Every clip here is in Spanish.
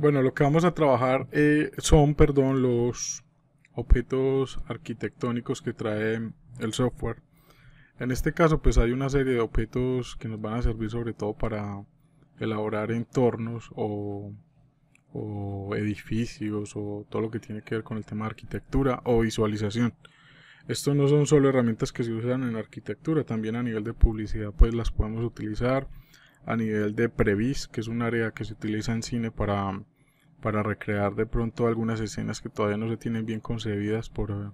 bueno, lo que vamos a trabajar eh, son, perdón, los objetos arquitectónicos que trae el software. En este caso, pues hay una serie de objetos que nos van a servir sobre todo para elaborar entornos o, edificios o todo lo que tiene que ver con el tema de arquitectura o visualización. Estos no son solo herramientas que se usan en arquitectura, también a nivel de publicidad pues las podemos utilizar, a nivel de previs, que es un área que se utiliza en cine para para recrear de pronto algunas escenas que todavía no se tienen bien concebidas por eh,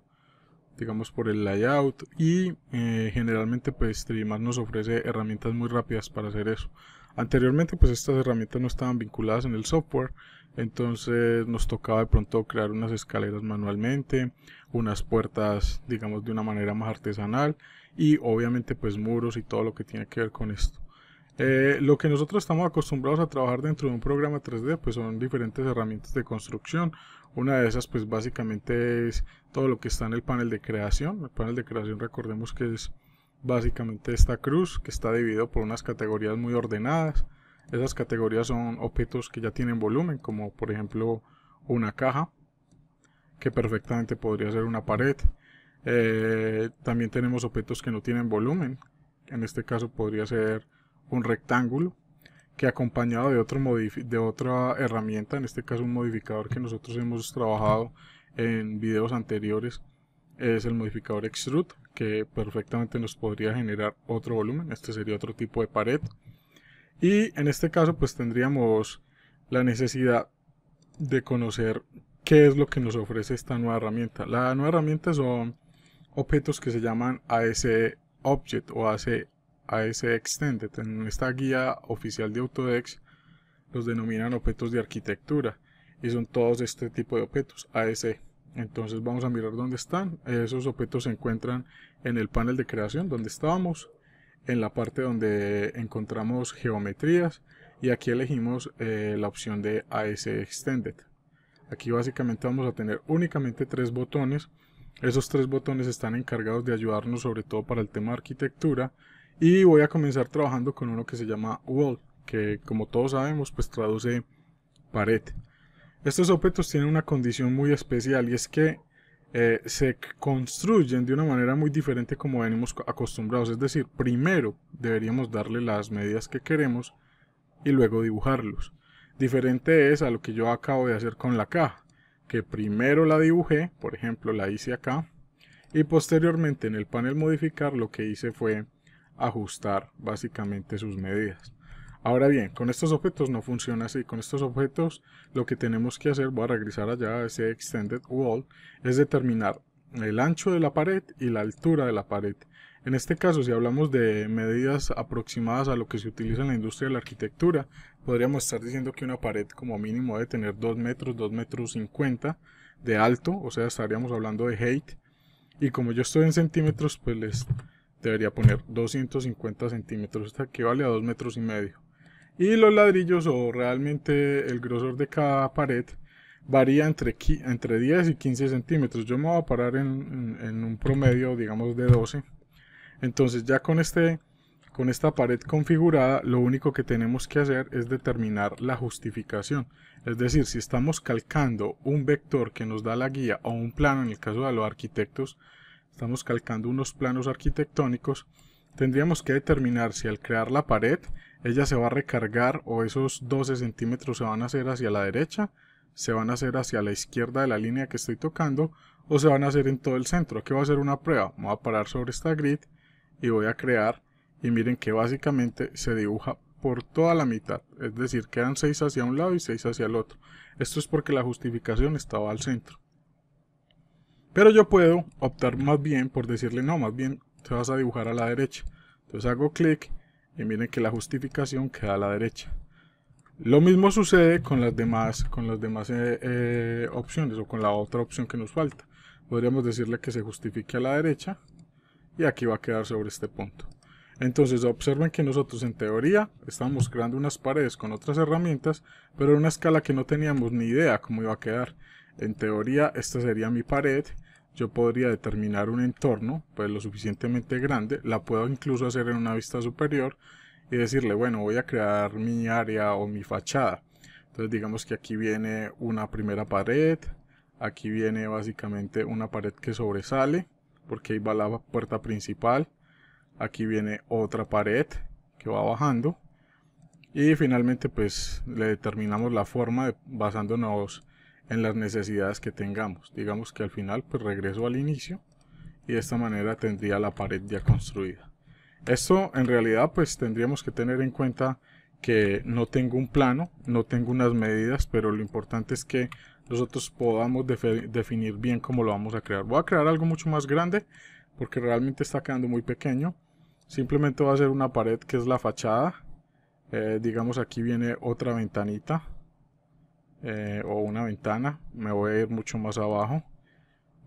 digamos por el layout y eh, generalmente pues nos ofrece herramientas muy rápidas para hacer eso anteriormente pues estas herramientas no estaban vinculadas en el software entonces nos tocaba de pronto crear unas escaleras manualmente unas puertas digamos de una manera más artesanal y obviamente pues muros y todo lo que tiene que ver con esto eh, lo que nosotros estamos acostumbrados a trabajar dentro de un programa 3D, pues son diferentes herramientas de construcción. Una de esas, pues básicamente es todo lo que está en el panel de creación. El panel de creación, recordemos que es básicamente esta cruz que está dividido por unas categorías muy ordenadas. Esas categorías son objetos que ya tienen volumen, como por ejemplo una caja, que perfectamente podría ser una pared. Eh, también tenemos objetos que no tienen volumen. En este caso podría ser un rectángulo que acompañado de, otro de otra herramienta, en este caso un modificador que nosotros hemos trabajado en videos anteriores, es el modificador extrude que perfectamente nos podría generar otro volumen, este sería otro tipo de pared. Y en este caso pues tendríamos la necesidad de conocer qué es lo que nos ofrece esta nueva herramienta. La nueva herramienta son objetos que se llaman as e Object o ASE a extended. En esta guía oficial de Autodex los denominan objetos de arquitectura y son todos este tipo de objetos, AS. E. Entonces vamos a mirar dónde están. Esos objetos se encuentran en el panel de creación donde estábamos, en la parte donde encontramos geometrías y aquí elegimos eh, la opción de AS e Extended. Aquí básicamente vamos a tener únicamente tres botones. Esos tres botones están encargados de ayudarnos sobre todo para el tema arquitectura y voy a comenzar trabajando con uno que se llama wall, que como todos sabemos pues traduce pared. Estos objetos tienen una condición muy especial y es que eh, se construyen de una manera muy diferente como venimos acostumbrados. Es decir, primero deberíamos darle las medidas que queremos y luego dibujarlos. Diferente es a lo que yo acabo de hacer con la caja, que primero la dibujé, por ejemplo la hice acá, y posteriormente en el panel modificar lo que hice fue ajustar básicamente sus medidas. Ahora bien, con estos objetos no funciona así. Con estos objetos lo que tenemos que hacer, voy a regresar allá a ese Extended Wall, es determinar el ancho de la pared y la altura de la pared. En este caso, si hablamos de medidas aproximadas a lo que se utiliza en la industria de la arquitectura, podríamos estar diciendo que una pared como mínimo debe tener 2 metros, 2 metros 50 de alto, o sea, estaríamos hablando de height. Y como yo estoy en centímetros, pues les debería poner 250 centímetros, que equivale a 2 metros y medio. Y los ladrillos o realmente el grosor de cada pared varía entre, entre 10 y 15 centímetros. Yo me voy a parar en, un promedio, digamos, de 12. Entonces ya con, este, con esta pared configurada, lo único que tenemos que hacer es determinar la justificación. Es decir, si estamos calcando un vector que nos da la guía o un plano, en el caso de los arquitectos, estamos calcando unos planos arquitectónicos, tendríamos que determinar si al crear la pared ella se va a recargar o esos 12 centímetros se van a hacer hacia la derecha, se van a hacer hacia la izquierda de la línea que estoy tocando o se van a hacer en todo el centro. Aquí va a hacer una prueba, voy a parar sobre esta grid y voy a crear y miren que básicamente se dibuja por toda la mitad, es decir, quedan 6 hacia un lado y 6 hacia el otro. Esto es porque la justificación estaba al centro. Pero yo puedo optar más bien por decirle no, más bien te vas a dibujar a la derecha. Entonces hago clic y miren que la justificación queda a la derecha. Lo mismo sucede con las demás, con demás eh, eh, opciones o con la otra opción que nos falta. Podríamos decirle que se justifique a la derecha y aquí va a quedar sobre este punto. Entonces observen que nosotros en teoría estamos creando unas paredes con otras herramientas, pero en una escala que no teníamos ni idea cómo iba a quedar. En teoría, esta sería mi pared. Yo podría determinar un entorno, pues lo suficientemente grande. La puedo incluso hacer en una vista superior y decirle, bueno, voy a crear mi área o mi fachada. Entonces digamos que aquí viene una primera pared, aquí viene básicamente una pared que sobresale, porque ahí va la puerta principal, aquí viene otra pared que va bajando, y finalmente pues le determinamos la forma basándonos en las necesidades que tengamos. Digamos que al final pues regreso al inicio y de esta manera tendría la pared ya construida. Esto en realidad pues tendríamos que tener en cuenta que no tengo un plano, no tengo unas medidas, pero lo importante es que nosotros podamos definir bien cómo lo vamos a crear. Voy a crear algo mucho más grande porque realmente está quedando muy pequeño. Simplemente va a ser una pared que es la fachada. Eh, digamos aquí viene otra ventanita eh, o una ventana me voy a ir mucho más abajo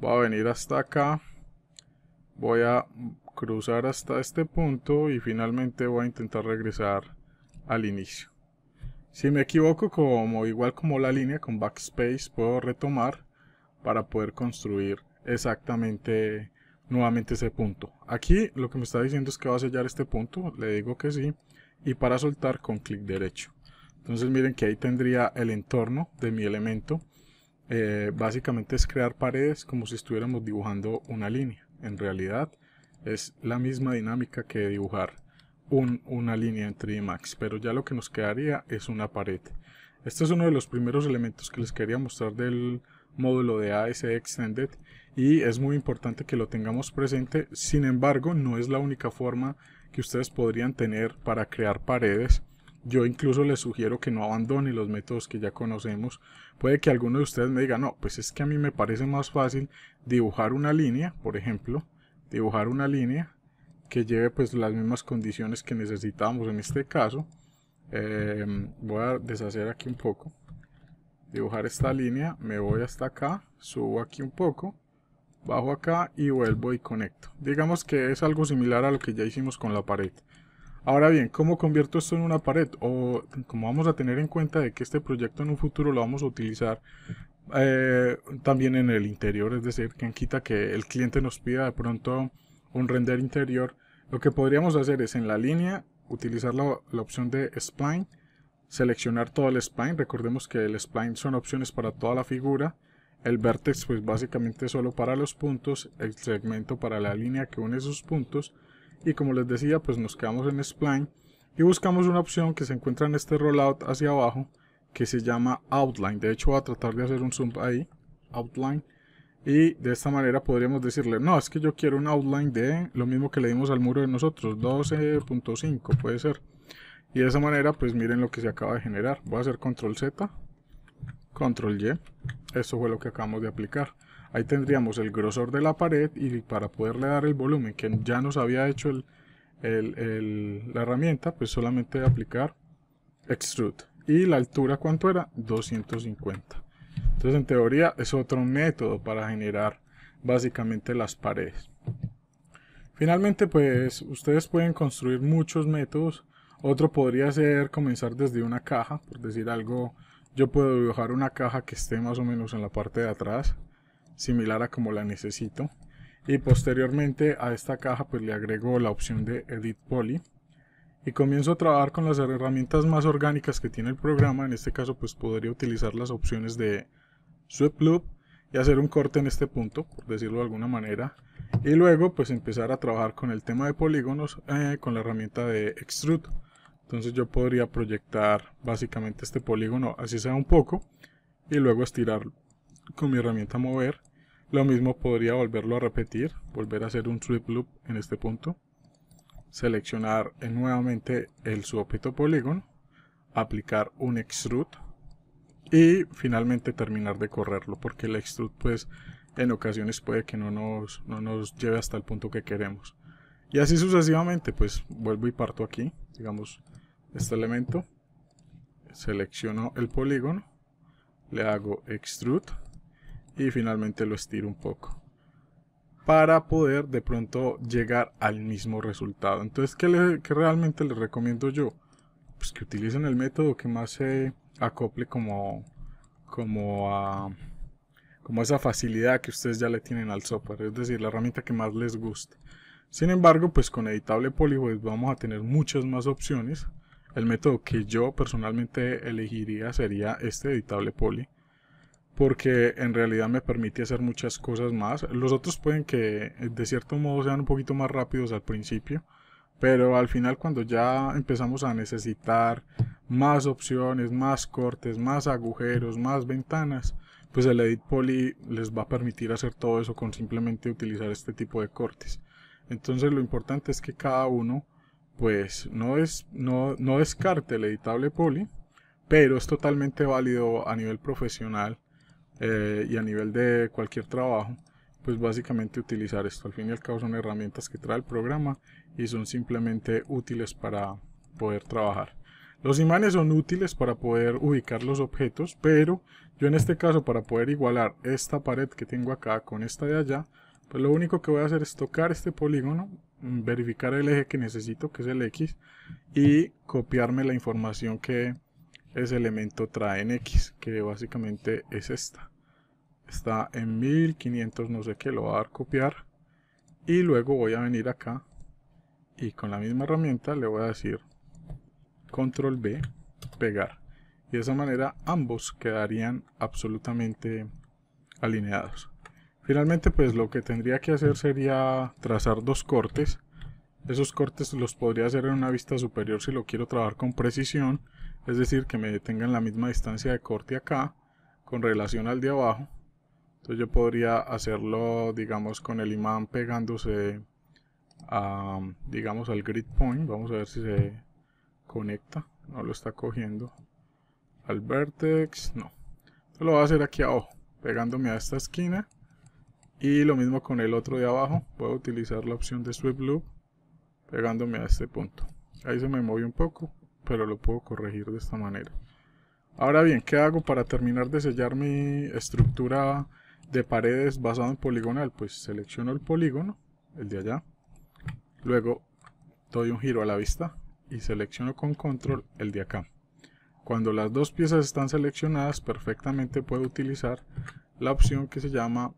voy a venir hasta acá voy a cruzar hasta este punto y finalmente voy a intentar regresar al inicio si me equivoco como igual como la línea con backspace puedo retomar para poder construir exactamente nuevamente ese punto aquí lo que me está diciendo es que va a sellar este punto le digo que sí y para soltar con clic derecho entonces miren que ahí tendría el entorno de mi elemento. Eh, básicamente es crear paredes como si estuviéramos dibujando una línea. En realidad es la misma dinámica que dibujar una línea en 3D Max, pero ya lo que nos quedaría es una pared. Este es uno de los primeros elementos que les quería mostrar del módulo de AS e Extended y es muy importante que lo tengamos presente. Sin embargo, no es la única forma que ustedes podrían tener para crear paredes yo incluso les sugiero que no abandone los métodos que ya conocemos. Puede que alguno de ustedes me diga, no, pues es que a mí me parece más fácil dibujar una línea, por ejemplo, dibujar una línea que lleve pues las mismas condiciones que necesitamos en este caso. Em, voy a deshacer aquí un poco. Dibujar esta línea, me voy hasta acá, subo aquí un poco, bajo acá y vuelvo y conecto. Digamos que es algo similar a lo que ya hicimos con la pared. Ahora bien, ¿cómo convierto esto en una pared? O como vamos a tener en cuenta de que este proyecto en un futuro lo vamos a utilizar eh, también en el interior, es decir, quien quita que el cliente nos pida de pronto un render interior, lo que podríamos hacer es en la línea utilizar la, la opción de spline, seleccionar todo el spline, recordemos que el spline son opciones para toda la figura, el vertex pues básicamente solo para los puntos, el segmento para la línea que une esos puntos, y como les decía pues nos quedamos en Spline y buscamos una opción que se encuentra en este rollout hacia abajo que se llama Outline, de hecho voy a tratar de hacer un zoom ahí, Outline y de esta manera podríamos decirle no, es que yo quiero un outline de lo mismo que le dimos al muro de nosotros, 12.5 puede ser y de esa manera pues miren lo que se acaba de generar voy a hacer control Z control Y esto fue lo que acabamos de aplicar Ahí tendríamos el grosor de la pared y para poderle dar el volumen que ya nos había hecho la herramienta, pues solamente aplicar extrude. Y la altura, ¿cuánto era? 250. Entonces, en teoría, es otro método para generar básicamente las paredes. Finalmente, pues ustedes pueden construir muchos métodos. Otro podría ser comenzar desde una caja, por decir algo, yo puedo dibujar una caja que esté más o menos en la parte de atrás similar a como la necesito y posteriormente a esta caja pues le agrego la opción de Edit Poly y comienzo a trabajar con las herramientas más orgánicas que tiene el programa, en este caso pues podría utilizar las opciones de Sweep Loop y hacer un corte en este punto, por decirlo de alguna manera, y luego pues empezar a trabajar con el tema de polígonos eh, con la herramienta de Extrude. Entonces yo podría proyectar básicamente este polígono así sea un poco y luego estirarlo con mi herramienta mover lo mismo podría volverlo a repetir, volver a hacer un sweep loop en este punto. Seleccionar nuevamente el su polígono, aplicar un extrude y finalmente terminar de correrlo porque el extrude pues en ocasiones puede que no nos, no nos lleve hasta el punto que queremos. Y así sucesivamente pues vuelvo y parto aquí, digamos este elemento, selecciono el polígono, le hago extrude y finalmente lo estiro un poco para poder de pronto llegar al mismo resultado. Entonces, ¿qué, realmente les recomiendo yo? Pues que utilicen el método que más se acople como, como a como esa facilidad que ustedes ya le tienen al software, es decir, la herramienta que más les guste. Sin embargo, pues con editable poly vamos a tener muchas más opciones. El método que yo personalmente elegiría sería este editable poly porque en realidad me permite hacer muchas cosas más. Los otros pueden que eh, de cierto modo sean un poquito más rápidos al principio, pero al final cuando ya empezamos a necesitar más opciones, más cortes, más agujeros, más ventanas, pues el Edit Poly les va a permitir hacer todo eso con simplemente utilizar este tipo de cortes. Entonces lo importante es que cada uno pues no, es, no, no descarte el editable Poly, pero es totalmente válido a nivel profesional eh, y a nivel de cualquier trabajo, pues básicamente utilizar esto. Al fin y al cabo son herramientas que trae el programa y son simplemente útiles para poder trabajar. Los imanes son útiles para poder ubicar los objetos, pero yo en este caso para poder igualar esta pared que tengo acá con esta de allá, pues lo único que voy a hacer es tocar este polígono, mm, verificar el eje que necesito, que es el X, y copiarme la información que ese elemento trae en X, que básicamente es esta está en 1500 no sé qué lo va a dar copiar y luego voy a venir acá y con la misma herramienta le voy a decir control B pegar y de esa manera ambos quedarían absolutamente alineados finalmente pues lo que tendría que hacer sería trazar dos cortes esos cortes los podría hacer en una vista superior si lo quiero trabajar con precisión es decir que me tengan la misma distancia de corte acá con relación al de abajo entonces yo podría hacerlo, digamos, con el imán pegándose, digamos, al grid point. Vamos a ver si se conecta. No lo está cogiendo. Al vertex, no. lo voy a hacer aquí abajo, pegándome a esta esquina. Y lo mismo con el otro de abajo. Puedo utilizar la opción de sweep loop, pegándome a este punto. Ahí se me movió un poco, pero lo puedo corregir de esta manera. Ahora bien, ¿qué hago para terminar de sellar mi estructura de paredes basado en poligonal, pues selecciono el polígono, el de allá, luego doy un giro a la vista y selecciono con control el de acá. Cuando las dos piezas están seleccionadas perfectamente puedo utilizar la opción que se llama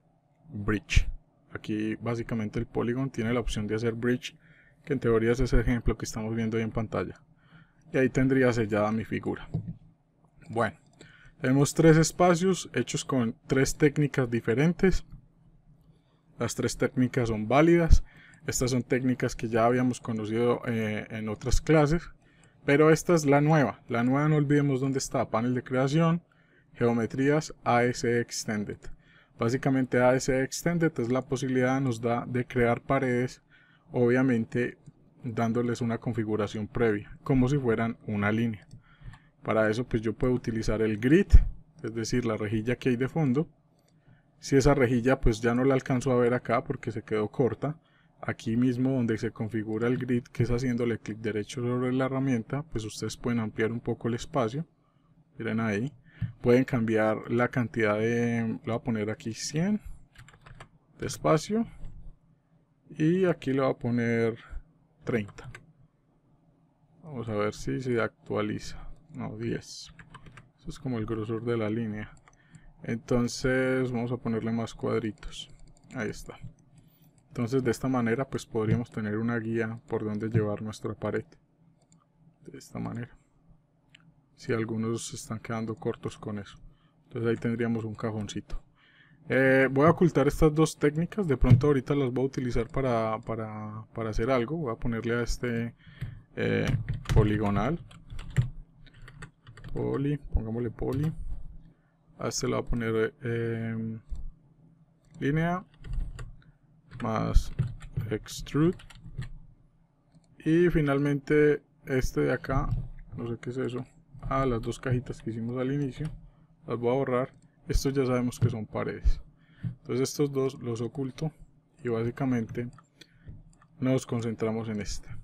bridge. Aquí básicamente el polígono tiene la opción de hacer bridge, que en teoría es ese ejemplo que estamos viendo ahí en pantalla. Y ahí tendría sellada mi figura. Bueno, tenemos tres espacios hechos con tres técnicas diferentes. Las tres técnicas son válidas. Estas son técnicas que ya habíamos conocido eh, en otras clases, pero esta es la nueva. La nueva no olvidemos dónde está. Panel de creación, geometrías, ASE Extended. Básicamente ASE Extended es la posibilidad nos da de crear paredes, obviamente dándoles una configuración previa, como si fueran una línea. Para eso pues yo puedo utilizar el grid, es decir, la rejilla que hay de fondo. Si esa rejilla pues ya no la alcanzo a ver acá porque se quedó corta, aquí mismo donde se configura el grid, que es haciéndole clic derecho sobre la herramienta, pues ustedes pueden ampliar un poco el espacio. Miren ahí. Pueden cambiar la cantidad de... Le voy a poner aquí 100 de espacio. Y aquí le voy a poner 30. Vamos a ver si se actualiza no 10 eso es como el grosor de la línea entonces vamos a ponerle más cuadritos ahí está entonces de esta manera pues podríamos tener una guía por donde llevar nuestra pared de esta manera si algunos están quedando cortos con eso entonces ahí tendríamos un cajoncito eh, voy a ocultar estas dos técnicas, de pronto ahorita las voy a utilizar para, hacer algo. Voy a ponerle a este eh, poligonal, Poli, pongámosle poli. A este le voy a poner eh, línea más extrude. Y finalmente este de acá, no sé qué es eso. A las dos cajitas que hicimos al inicio, las voy a borrar. Estos ya sabemos que son paredes. Entonces estos dos los oculto y básicamente nos concentramos en esta.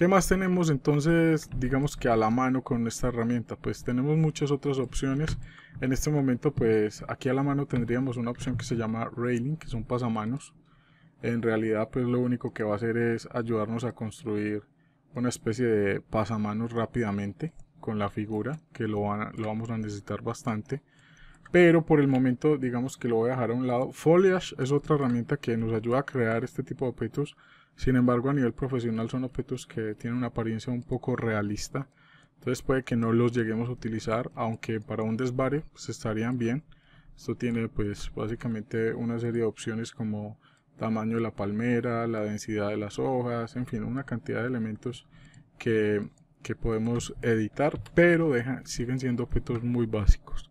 ¿Qué más tenemos entonces, digamos que a la mano con esta herramienta? Pues tenemos muchas otras opciones. En este momento, pues aquí a la mano tendríamos una opción que se llama railing, que son pasamanos. En realidad, pues lo único que va a hacer es ayudarnos a construir una especie de pasamanos rápidamente con la figura, que lo, lo vamos a necesitar bastante. Pero por el momento, digamos que lo voy a dejar a un lado. Foliage es otra herramienta que nos ayuda a crear este tipo de objetos sin embargo, a nivel profesional son objetos que tienen una apariencia un poco realista, entonces puede que no los lleguemos a utilizar, aunque para un desvario pues estarían bien. Esto tiene pues básicamente una serie de opciones como tamaño de la palmera, la densidad de las hojas, en fin, una cantidad de elementos que, podemos editar, pero siguen siendo objetos muy básicos.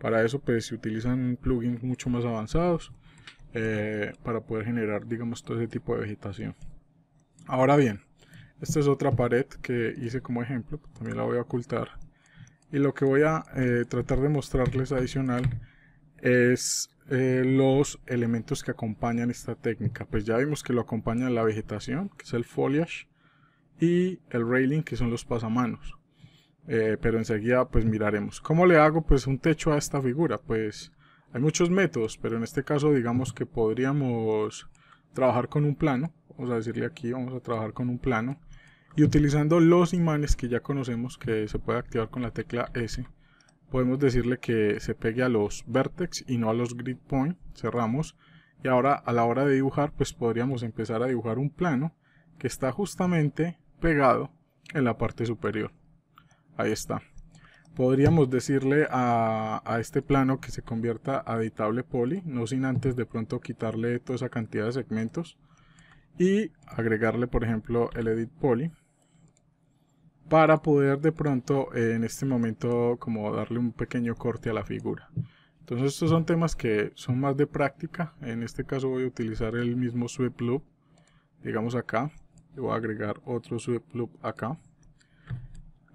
Para eso pues se utilizan plugins mucho más avanzados eh, para poder generar, digamos, todo ese tipo de vegetación. Ahora bien, esta es otra pared que hice como ejemplo, también la voy a ocultar. Y lo que voy a eh, tratar de mostrarles adicional es eh, los elementos que acompañan esta técnica. Pues ya vimos que lo acompaña la vegetación, que es el foliage, y el railing, que son los pasamanos. pero enseguida pues miraremos. ¿Cómo le hago pues un techo a esta figura? Pues hay muchos métodos, pero en este caso digamos que podríamos trabajar con un plano. Vamos a decirle aquí, vamos a trabajar con un plano. Y utilizando los imanes que ya conocemos que se puede activar con la tecla S, podemos decirle que se pegue a los vertex y no a los grid point. Cerramos. Y ahora a la hora de dibujar, pues podríamos empezar a dibujar un plano que está justamente pegado en la parte superior. Ahí está podríamos decirle a, este plano que se convierta a editable poly, no sin antes de pronto quitarle toda esa cantidad de segmentos y agregarle por ejemplo el edit poly para poder de pronto eh, en este momento como darle un pequeño corte a la figura. Entonces estos son temas que son más de práctica, en este caso voy a utilizar el mismo sweep loop, digamos acá, voy a agregar otro sweep loop acá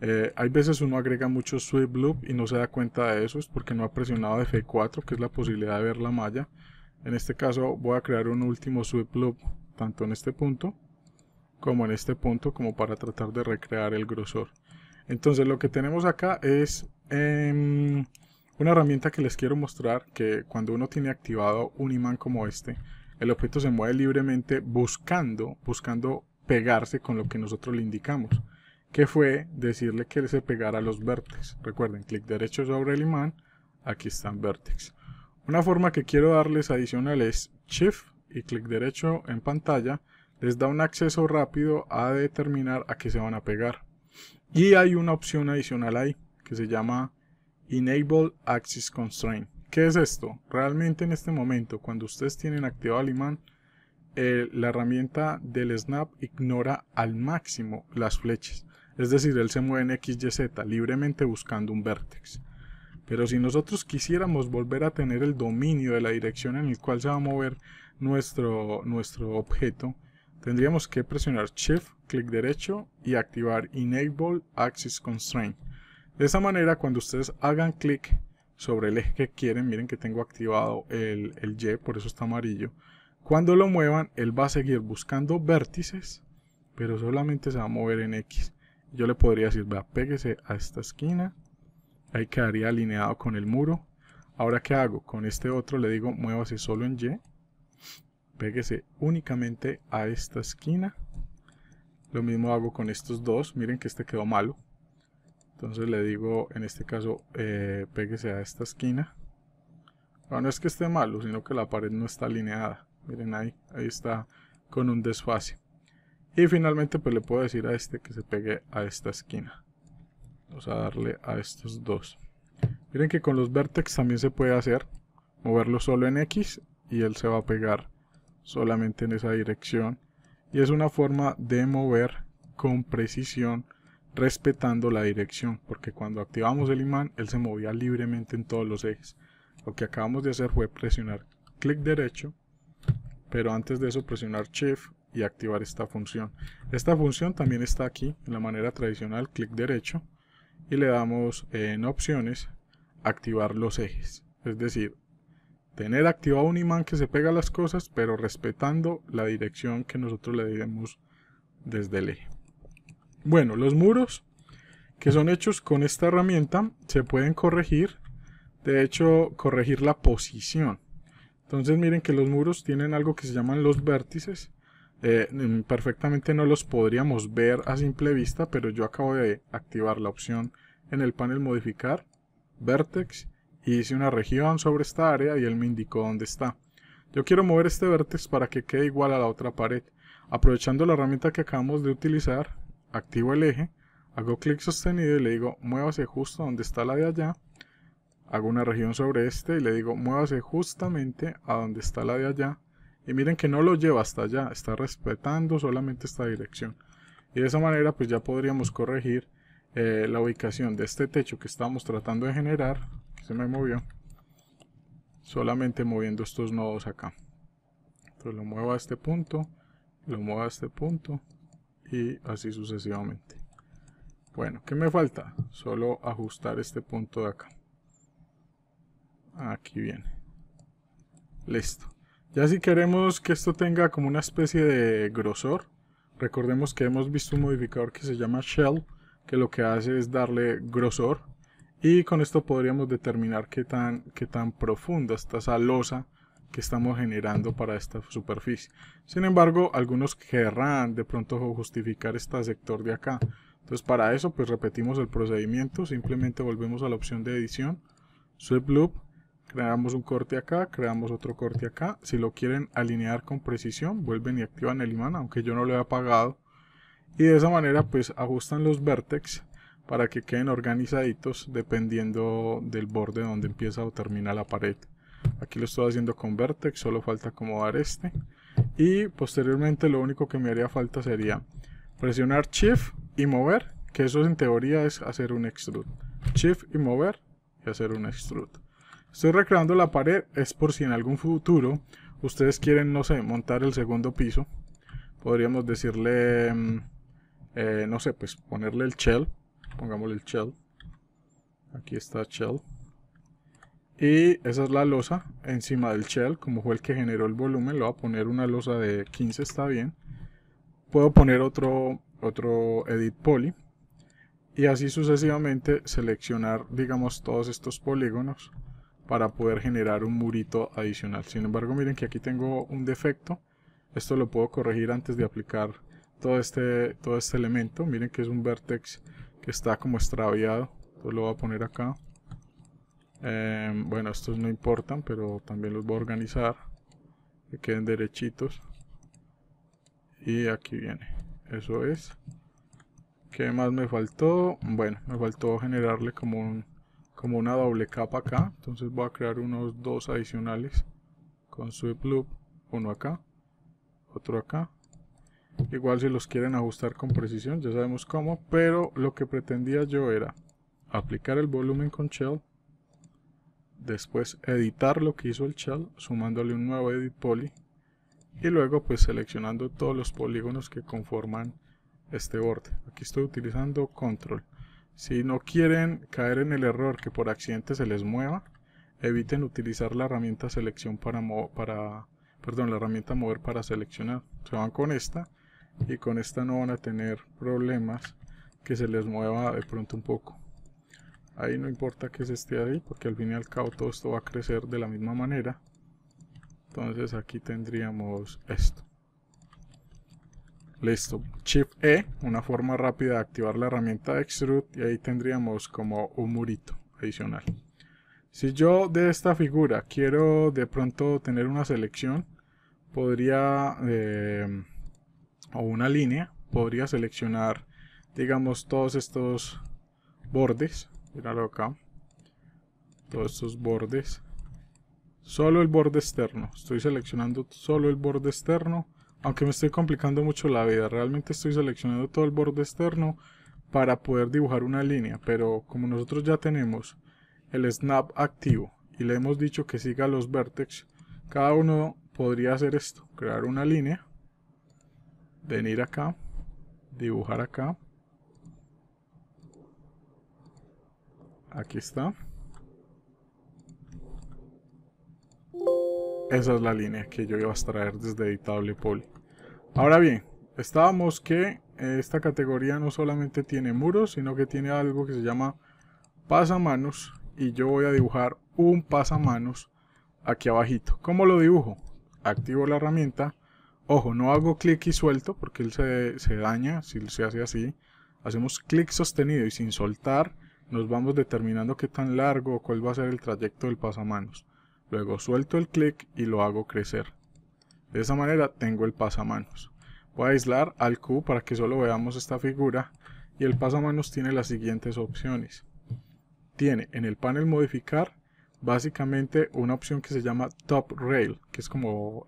eh, hay veces uno agrega mucho sweep loop y no se da cuenta de eso, porque no ha presionado F4, que es la posibilidad de ver la malla. En este caso voy a crear un último sweep loop, tanto en este punto como en este punto, como para tratar de recrear el grosor. Entonces lo que tenemos acá es em, una herramienta que les quiero mostrar, que cuando uno tiene activado un imán como este, el objeto se mueve libremente buscando, buscando pegarse con lo que nosotros le indicamos que fue decirle que se pegara los vértices. Recuerden, clic derecho sobre el imán, aquí están vértices. Una forma que quiero darles adicional es Shift y clic derecho en pantalla les da un acceso rápido a determinar a qué se van a pegar. Y hay una opción adicional ahí que se llama Enable Axis Constraint. ¿Qué es esto? Realmente en este momento, cuando ustedes tienen activado el imán, eh, la herramienta del snap ignora al máximo las flechas. Es decir, él se mueve en XYZ libremente buscando un vértex. Pero si nosotros quisiéramos volver a tener el dominio de la dirección en el cual se va a mover nuestro, nuestro objeto, tendríamos que presionar Shift, clic derecho y activar Enable Axis Constraint. De esa manera, cuando ustedes hagan clic sobre el eje que quieren, miren que tengo activado el, el Y, por eso está amarillo. Cuando lo muevan, él va a seguir buscando vértices, pero solamente se va a mover en X yo le podría decir, vea, péguese a esta esquina, ahí quedaría alineado con el muro. Ahora, ¿qué hago? Con este otro le digo, muévase solo en Y, péguese únicamente a esta esquina. Lo mismo hago con estos dos, miren que este quedó malo. Entonces le digo, en este caso, eh, a esta esquina. Bueno, no es que esté malo, sino que la pared no está alineada. Miren ahí, ahí está con un desfase. Y finalmente pues le puedo decir a este que se pegue a esta esquina. Vamos a darle a estos dos. Miren que con los vertex también se puede hacer. Moverlo solo en X y él se va a pegar solamente en esa dirección. Y es una forma de mover con precisión respetando la dirección. Porque cuando activamos el imán él se movía libremente en todos los ejes. Lo que acabamos de hacer fue presionar clic derecho. Pero antes de eso presionar Shift y activar esta función. Esta función también está aquí en la manera tradicional, clic derecho y le damos en opciones activar los ejes. Es decir, tener activado un imán que se pega a las cosas pero respetando la dirección que nosotros le demos desde el eje. Bueno, los muros que son hechos con esta herramienta se pueden corregir. De hecho, corregir la posición. Entonces miren que los muros tienen algo que se llaman los vértices eh, mm, perfectamente no los podríamos ver a simple vista, pero yo acabo de activar la opción en el panel modificar, vertex, y hice una región sobre esta área y él me indicó dónde está. Yo quiero mover este vertex para que quede igual a la otra pared. Aprovechando la herramienta que acabamos de utilizar, activo el eje, hago clic sostenido y le digo muévase justo donde está la de allá. Hago una región sobre este y le digo muévase justamente a donde está la de allá y miren que no lo lleva hasta allá, está respetando solamente esta dirección. Y de esa manera pues ya podríamos corregir eh, la ubicación de este techo que estamos tratando de generar, que se me movió, solamente moviendo estos nodos acá. Entonces lo muevo a este punto, lo muevo a este punto y así sucesivamente. Bueno, ¿qué me falta? Solo ajustar este punto de acá. Aquí viene. Listo. Ya si queremos que esto tenga como una especie de grosor, recordemos que hemos visto un modificador que se llama Shell, que lo que hace es darle grosor, y con esto podríamos determinar qué tan, qué tan profunda está esa losa que estamos generando para esta superficie. Sin embargo, algunos querrán de pronto justificar este sector de acá. Entonces para eso pues repetimos el procedimiento, simplemente volvemos a la opción de edición, Sweep Loop, creamos un corte acá, creamos otro corte acá. Si lo quieren alinear con precisión, vuelven y activan el imán, aunque yo no lo he apagado. Y de esa manera pues ajustan los vertex para que queden organizaditos dependiendo del borde donde empieza o termina la pared. Aquí lo estoy haciendo con vertex, solo falta acomodar este. Y posteriormente lo único que me haría falta sería presionar shift y mover, que eso en teoría es hacer un extrude. Shift y mover y hacer un extrude. Estoy recreando la pared, es por si en algún futuro ustedes quieren, no sé, montar el segundo piso. Podríamos decirle, mm, eh, no sé, pues ponerle el shell. Pongámosle el shell. Aquí está shell. Y esa es la losa encima del shell, como fue el que generó el volumen, le voy a poner una losa de 15, está bien. Puedo poner otro, otro edit poly. Y así sucesivamente seleccionar, digamos, todos estos polígonos para poder generar un murito adicional. Sin embargo, miren que aquí tengo un defecto. Esto lo puedo corregir antes de aplicar todo este, todo este elemento. Miren que es un vertex que está como extraviado. Entonces lo voy a poner acá. Em, bueno, estos no importan, pero también los voy a organizar. Que queden derechitos. Y aquí viene. Eso es. ¿Qué más me faltó? Bueno, me faltó generarle como un como una doble capa acá entonces voy a crear unos dos adicionales con sweep loop uno acá otro acá igual si los quieren ajustar con precisión ya sabemos cómo pero lo que pretendía yo era aplicar el volumen con shell después editar lo que hizo el shell sumándole un nuevo edit poly y luego pues seleccionando todos los polígonos que conforman este borde aquí estoy utilizando control si no quieren caer en el error que por accidente se les mueva, eviten utilizar la herramienta selección para, para perdón, la herramienta mover para seleccionar. Se van con esta y con esta no van a tener problemas que se les mueva de pronto un poco. Ahí no importa que se esté ahí porque al fin y al cabo todo esto va a crecer de la misma manera. Entonces aquí tendríamos esto. Listo. Shift E, una forma rápida de activar la herramienta Extrude y ahí tendríamos como un murito adicional. Si yo de esta figura quiero de pronto tener una selección, podría, eh, o una línea, podría seleccionar, digamos, todos estos bordes. Míralo acá. Todos estos bordes. Solo el borde externo. Estoy seleccionando solo el borde externo aunque me estoy complicando mucho la vida, realmente estoy seleccionando todo el borde externo para poder dibujar una línea, pero como nosotros ya tenemos el snap activo y le hemos dicho que siga los vértices, cada uno podría hacer esto, crear una línea, venir acá, dibujar acá, aquí está, Esa es la línea que yo iba a extraer desde editable poly. Ahora bien, estábamos que eh, esta categoría no solamente tiene muros, sino que tiene algo que se llama pasamanos y yo voy a dibujar un pasamanos aquí abajito. ¿Cómo lo dibujo? Activo la herramienta. Ojo, no hago clic y suelto porque él se, se daña si se hace así. Hacemos clic sostenido y sin soltar nos vamos determinando qué tan largo o cuál va a ser el trayecto del pasamanos. Luego suelto el clic y lo hago crecer. De esa manera tengo el pasamanos. Voy a aislar al Q para que solo veamos esta figura y el pasamanos tiene las siguientes opciones. Tiene en el panel modificar básicamente una opción que se llama top rail, que es como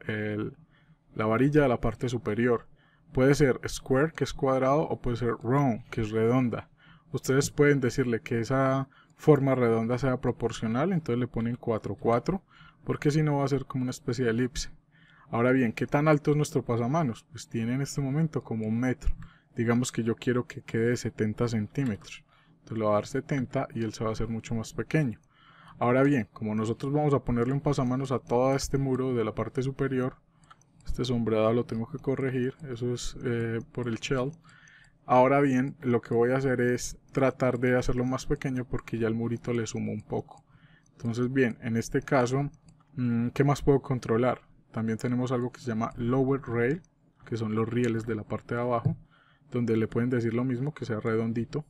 la varilla de la parte superior. Puede ser square, que es cuadrado, o puede ser round, que es redonda. Ustedes pueden decirle que esa forma redonda sea proporcional, entonces le ponen 4, 4, porque si no va a ser como una especie de elipse. Ahora bien, ¿qué tan alto es nuestro pasamanos? Pues tiene en este momento como un metro. Digamos que yo quiero que quede 70 centímetros. Entonces le va a dar 70 y él se va a hacer mucho más pequeño. Ahora bien, como nosotros vamos a ponerle un pasamanos a todo este muro de la parte superior, este sombreado lo tengo que corregir, eso es eh, por el shell. Ahora bien, lo que voy a hacer es tratar de hacerlo más pequeño porque ya el murito le sumo un poco. Entonces bien, en este caso, mm, ¿qué más puedo controlar? También tenemos algo que se llama lower rail, que son los rieles de la parte de abajo, donde le pueden decir lo mismo, que sea redondito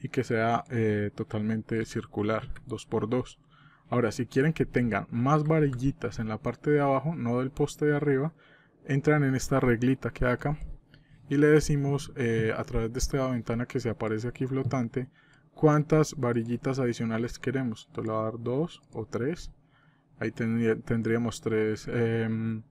y que sea eh, totalmente circular, 2x2. Ahora, si quieren que tengan más varillitas en la parte de abajo, no del poste de arriba, entran en esta reglita que acá, y le decimos eh, a través de esta ventana que se aparece aquí flotante cuántas varillitas adicionales queremos. Entonces le va a dar dos o tres Ahí tendríamos tres em,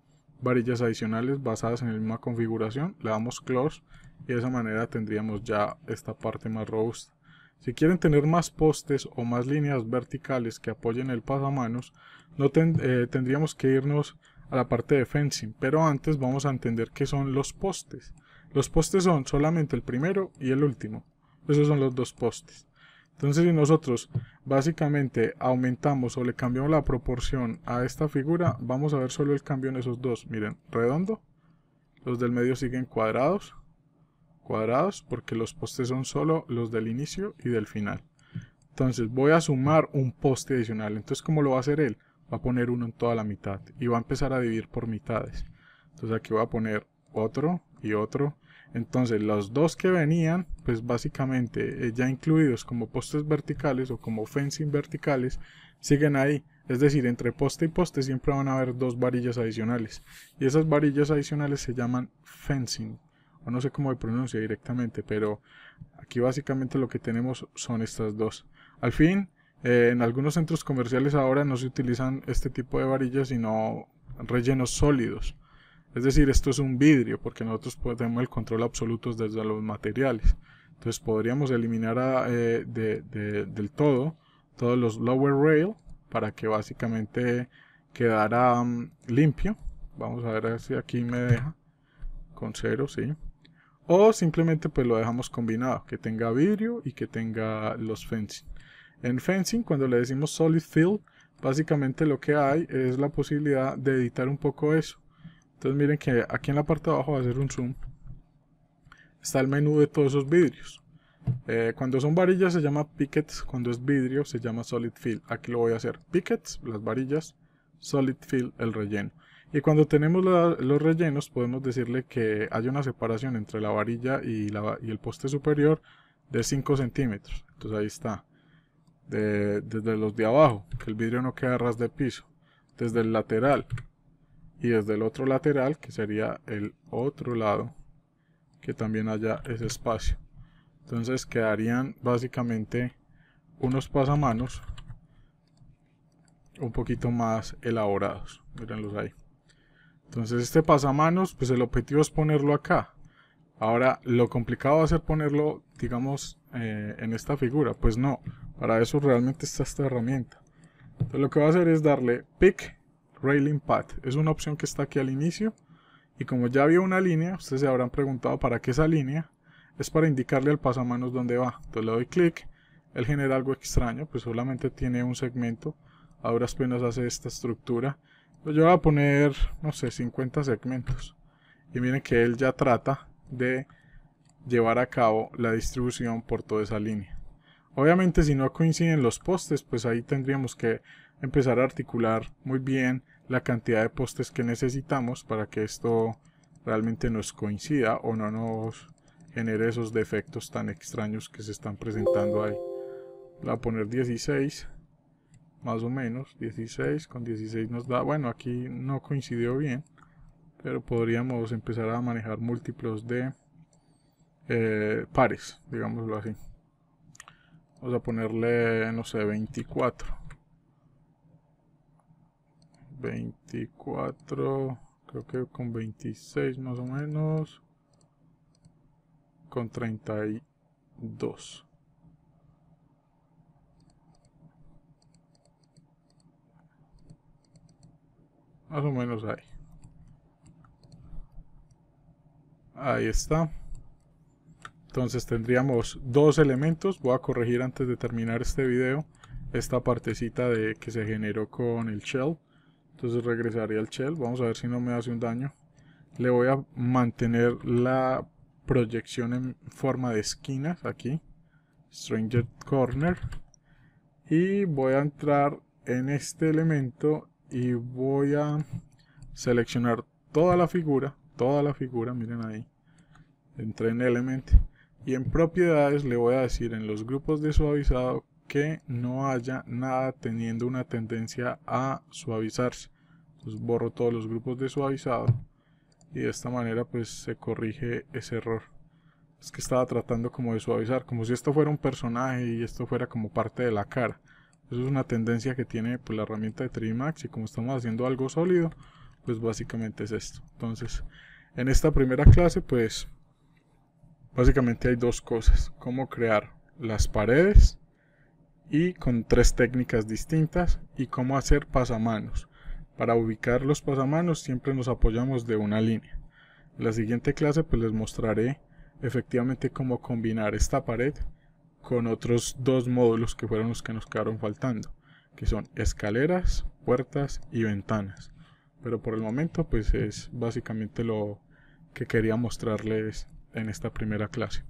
varillas adicionales basadas en la misma configuración. Le damos close y de esa manera tendríamos ya esta parte más robusta. Si quieren tener más postes o más líneas verticales que apoyen el pasamanos, no eh, tendríamos que irnos a la parte de fencing, pero antes vamos a entender qué son los postes. Los postes son solamente el primero y el último. Esos son los dos postes. Entonces si nosotros básicamente aumentamos o le cambiamos la proporción a esta figura, vamos a ver solo el cambio en esos dos. Miren, redondo, los del medio siguen cuadrados, cuadrados, porque los postes son solo los del inicio y del final. Entonces voy a sumar un poste adicional. Entonces, ¿cómo lo va a hacer él? Va a poner uno en toda la mitad y va a empezar a dividir por mitades. Entonces aquí voy a poner otro y otro entonces los dos que venían, pues básicamente eh, ya incluidos como postes verticales o como fencing verticales, siguen ahí. Es decir, entre poste y poste siempre van a haber dos varillas adicionales. Y esas varillas adicionales se llaman fencing. O no sé cómo se pronuncia directamente, pero aquí básicamente lo que tenemos son estas dos. Al fin, eh, en algunos centros comerciales ahora no se utilizan este tipo de varillas, sino rellenos sólidos. Es decir, esto es un vidrio porque nosotros tenemos el control absoluto desde los materiales. Entonces podríamos eliminar eh, del todo todos los lower rail para que básicamente quedara mm, limpio. Vamos a ver si aquí me deja con cero, sí. O simplemente pues lo dejamos combinado, que tenga vidrio y que tenga los fencing. En fencing, cuando le decimos solid fill, básicamente lo que hay es la posibilidad de editar un poco eso. Entonces miren que aquí en la parte de abajo va a hacer un zoom. Está el menú de todos esos vidrios. Eh, cuando son varillas se llama pickets, cuando es vidrio se llama solid fill. Aquí lo voy a hacer. Pickets, las varillas, solid fill, el relleno. Y cuando tenemos los rellenos podemos decirle que hay una separación entre la varilla y, el poste superior de 5 centímetros. Entonces ahí está. desde los de abajo, que el vidrio no queda ras de piso. Desde el lateral, y desde el otro lateral que sería el otro lado que también haya ese espacio entonces quedarían básicamente unos pasamanos un poquito más elaborados mírenlos ahí entonces este pasamanos pues el objetivo es ponerlo acá ahora lo complicado va a ser ponerlo digamos eh, en esta figura pues no para eso realmente está esta herramienta entonces lo que va a hacer es darle pick Railing Path. Es una opción que está aquí al inicio. Y como ya había una línea, ustedes se habrán preguntado para qué esa línea. Es para indicarle al pasamanos dónde va. Entonces le doy clic. Él genera algo extraño, pues solamente tiene un segmento. Ahora apenas hace esta estructura. lo yo voy a poner, no sé, 50 segmentos. Y miren que él ya trata de llevar a cabo la distribución por toda esa línea. Obviamente si no coinciden los postes, pues ahí tendríamos que empezar a articular muy bien la cantidad de postes que necesitamos para que esto realmente nos coincida o no nos genere esos defectos tan extraños que se están presentando ahí. voy a poner 16, más o menos, 16, con 16 nos da, bueno, aquí no coincidió bien, pero podríamos empezar a manejar múltiplos de eh, pares, digámoslo así. Vamos a ponerle, no sé, 24. 24, creo que con 26 más o menos, con 32. Más o menos ahí. Ahí está. Entonces tendríamos dos elementos. Voy a corregir antes de terminar este video esta partecita de que se generó con el shell. Entonces regresaría al shell. Vamos a ver si no me hace un daño. Le voy a mantener la proyección en forma de esquinas aquí. Stranger Corner. Y voy a entrar en este elemento y voy a seleccionar toda la figura. Toda la figura, miren ahí. Entré en Element. Y en propiedades le voy a decir en los grupos de suavizado que no haya nada teniendo una tendencia a suavizarse. Pues, borro todos los grupos de suavizado y de esta manera pues se corrige ese error es que estaba tratando como de suavizar como si esto fuera un personaje y esto fuera como parte de la cara eso es una tendencia que tiene pues, la herramienta de 3 y como estamos haciendo algo sólido pues básicamente es esto entonces en esta primera clase pues básicamente hay dos cosas cómo crear las paredes y con tres técnicas distintas y cómo hacer pasamanos para ubicar los pasamanos siempre nos apoyamos de una línea. En la siguiente clase pues les mostraré efectivamente cómo combinar esta pared con otros dos módulos que fueron los que nos quedaron faltando, que son escaleras, puertas y ventanas. Pero por el momento pues es básicamente lo que quería mostrarles en esta primera clase.